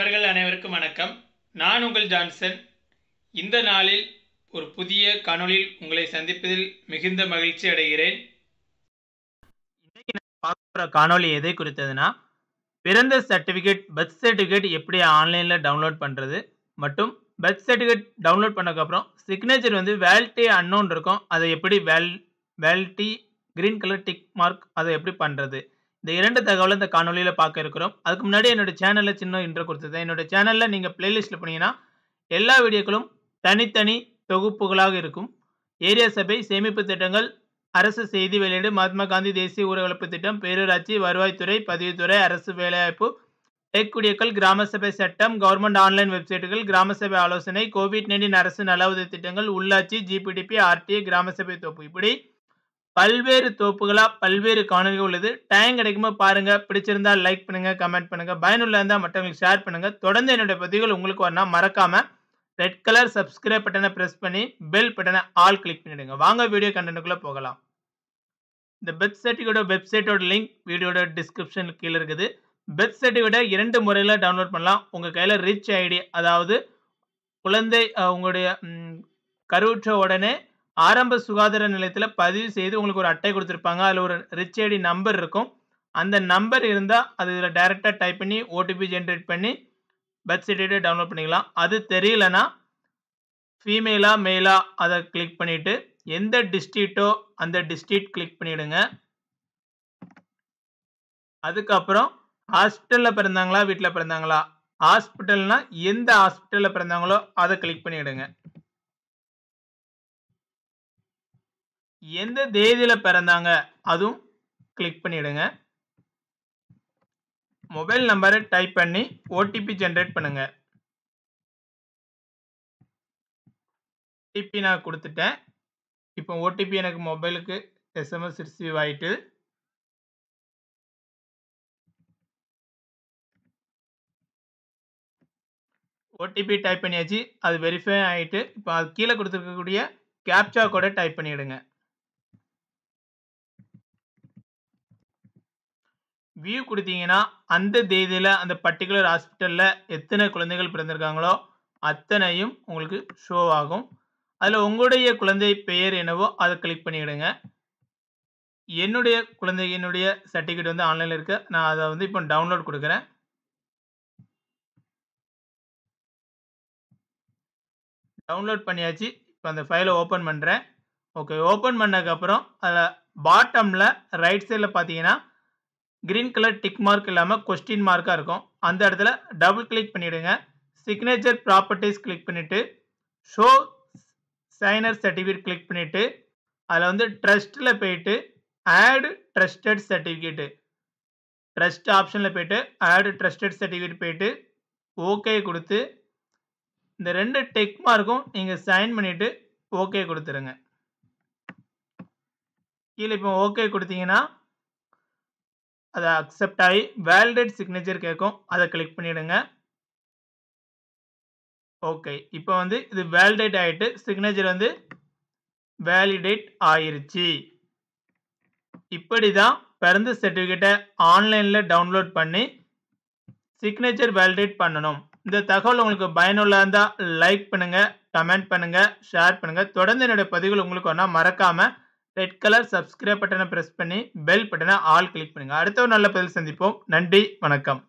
நண்பர்கள் அனைவருக்கும் வணக்கம் நான் உங்கள் ஜான்சன் இந்த நாளில் ஒரு புதிய காணொளியில் உங்களை சந்திப்பதில் மிகுந்த மகிழ்ச்சி அடைகிறேன் இன்றைக்கி நான் பார்க்குற காணொளி எதை குறித்ததுன்னா பிறந்த சர்டிஃபிகேட் பர்த் சர்டிஃபிகேட் எப்படி ஆன்லைனில் டவுன்லோட் பண்ணுறது மற்றும் பர்த் சர்டிஃபிகேட் டவுன்லோட் பண்ணக்கப்புறம் சிக்னேச்சர் வந்து வேலிட்டி அன்னோன் இருக்கும் அதை எப்படி வேல் validity green colour tick mark அதை எப்படி பண்ணுறது இந்த இரண்டு தகவலை இந்த காணொலியில் பார்க்க இருக்கிறோம் அதுக்கு முன்னாடி என்னோட சேனலில் சின்ன இன்ட்ரோ கொடுத்துருந்தேன் என்னோட சேனலில் நீங்கள் பிளேலிஸ்ட்டில் போனீங்கன்னா எல்லா வீடியோக்களும் தனித்தனி தொகுப்புகளாக இருக்கும் ஏரியா சபை சேமிப்பு திட்டங்கள் அரசு செய்தி வெளியீடு மகாத்மா காந்தி தேசிய ஊரகலப்பு திட்டம் பேரூராட்சி வருவாய்த்துறை பதிவுத்துறை அரசு வேலைவாய்ப்பு டெக் கிராம சபை சட்டம் கவர்மெண்ட் ஆன்லைன் வெப்சைட்டுகள் கிராம சபை ஆலோசனை கோவிட் நைன்டீன் அரசு நல உதவி திட்டங்கள் உள்ளாட்சி ஜிபிடிபி ஆர்டிஏ கிராம சபை தொப்பு இப்படி பல்வேறு தோப்புகளாக பல்வேறு காணொலிகள் உள்ளது டைம் கிடைக்கும்போது பாருங்கள் பிடிச்சிருந்தா லைக் பண்ணுங்கள் கமெண்ட் பண்ணுங்கள் பயனுள்ள இருந்தால் மற்றவங்களுக்கு ஷேர் பண்ணுங்கள் தொடர்ந்து என்னுடைய பதிவுகள் உங்களுக்கு வரணும் மறக்காமல் ரெட் கலர் சப்ஸ்கிரைப் பட்டனை ப்ரெஸ் பண்ணி பெல் பட்டனை ஆல் கிளிக் பண்ணிவிடுங்க வாங்க வீடியோ கண்டென்ட்டுக்குள்ளே போகலாம் இந்த பெத் சர்டிஃபிகேட்டோட வெப்சைட்டோட லிங்க் வீடியோட டிஸ்கிரிப்ஷன் கீழே இருக்குது பெத் சர்டிஃபிகேட்டை இரண்டு முறையில் டவுன்லோட் பண்ணலாம் உங்கள் கையில் ரிச் ஐடி அதாவது குழந்தை உங்களுடைய கருவுற்ற உடனே ஆரம்ப சுகாதார நிலையத்தில் பதிவு செய்து உங்களுக்கு ஒரு அட்டை கொடுத்துருப்பாங்க அதில் ஒரு ரிச் ஐடி நம்பர் இருக்கும் அந்த நம்பர் இருந்தால் அது இதில் டைரெக்டாக டைப் பண்ணி ஓடிபி ஜென்ரேட் பண்ணி பர்த் சர்டிஃபிகேட் டவுன்லோட் பண்ணிக்கலாம் அது தெரியலனா ஃபீமேலா மேலா அதை கிளிக் பண்ணிவிட்டு எந்த டிஸ்ட்ரிக்டோ அந்த டிஸ்ட்ரிக்ட் கிளிக் பண்ணிவிடுங்க அதுக்கப்புறம் ஹாஸ்பிட்டலில் பிறந்தாங்களா வீட்டில் பிறந்தாங்களா ஹாஸ்பிட்டல்னால் எந்த ஹாஸ்பிட்டலில் பிறந்தாங்களோ அதை கிளிக் பண்ணிவிடுங்க எந்த தேதியில் பிறந்தாங்க அதுவும் கிளிக் பண்ணிவிடுங்க மொபைல் நம்பரை டைப் பண்ணி ஓடிபி ஜென்ரேட் பண்ணுங்க ஓடிபி நான் கொடுத்துட்டேன் இப்போ ஓடிபி எனக்கு மொபைலுக்கு எஸ்எம்எஸ் ரிசீவ் ஆகிட்டு ஓடிபி டைப் பண்ணியாச்சு அது வெரிஃபை ஆகிட்டு இப்போ அது கீழே கொடுத்துருக்கக்கூடிய கேப்சா கூட டைப் பண்ணிவிடுங்க வியூ கொடுத்தீங்கன்னா அந்த தேதியில் அந்த பர்டிகுலர் ஹாஸ்பிட்டலில் எத்தனை குழந்தைகள் பிறந்திருக்காங்களோ அத்தனையும் உங்களுக்கு ஷோ ஆகும் அதில் உங்களுடைய குழந்தை பெயர் என்னவோ அதை கிளிக் பண்ணிவிடுங்க என்னுடைய என்னுடைய சர்டிஃபிகேட் வந்து ஆன்லைனில் இருக்குது நான் அதை வந்து இப்போ டவுன்லோட் கொடுக்குறேன் டவுன்லோட் பண்ணியாச்சு இப்போ அந்த ஃபைலை ஓப்பன் பண்ணுறேன் ஓகே ஓப்பன் பண்ணதுக்கப்புறம் அதில் பாட்டமில் ரைட் சைடில் பார்த்தீங்கன்னா கிரீன் கலர் டிக் மார்க் இல்லாமல் கொஸ்டின் மார்க்காக இருக்கும் அந்த இடத்துல டபுள் கிளிக் பண்ணிவிடுங்க சிக்னேச்சர் ப்ராப்பர்ட்டிஸ் கிளிக் பண்ணிவிட்டு ஷோ சைனர் சர்டிஃபிகேட் கிளிக் பண்ணிவிட்டு அதில் வந்து ட்ரஸ்ட்டில் போயிட்டு ஆடு ட்ரஸ்டட் சர்டிஃபிகேட்டு ட்ரஸ்ட் ஆப்ஷனில் போயிட்டு ஆடு ட்ரஸ்டட் சர்டிஃபிகேட் போயிட்டு ஓகே கொடுத்து இந்த ரெண்டு டெக் மார்க்கும் நீங்கள் சைன் பண்ணிவிட்டு ஓகே கொடுத்துருங்க கீழே இப்போ ஓகே கொடுத்தீங்கன்னா அதை அக்செப்ட் ஆகி வேலிடேட் சிக்னேச்சர் கேட்கும் அதை கிளிக் பண்ணிவிடுங்க ஓகே இப்போ வந்து இது வேலிடேட் ஆகிட்டு சிக்னேச்சர் வந்து வேலிடேட் ஆயிருச்சு இப்படி தான் பிறந்த சர்டிஃபிகேட்டை ஆன்லைனில் டவுன்லோட் பண்ணி சிக்னேச்சர் வேலிடேட் பண்ணணும் இந்த தகவல் உங்களுக்கு பயனுள்ளாக இருந்தால் லைக் பண்ணுங்கள் கமெண்ட் பண்ணுங்கள் ஷேர் பண்ணுங்கள் தொடர்ந்து என்னுடைய பதிவுகள் உங்களுக்கு ஒன்றா மறக்காமல் ரெட் கலர் சப்ஸ்கிரைப் பட்டனை ப்ரெஸ் பண்ணி பெல் பட்டனை ஆல் கிளிக் பண்ணுங்கள் அடுத்த ஒரு நல்ல பதில் சந்திப்போம் நன்றி வணக்கம்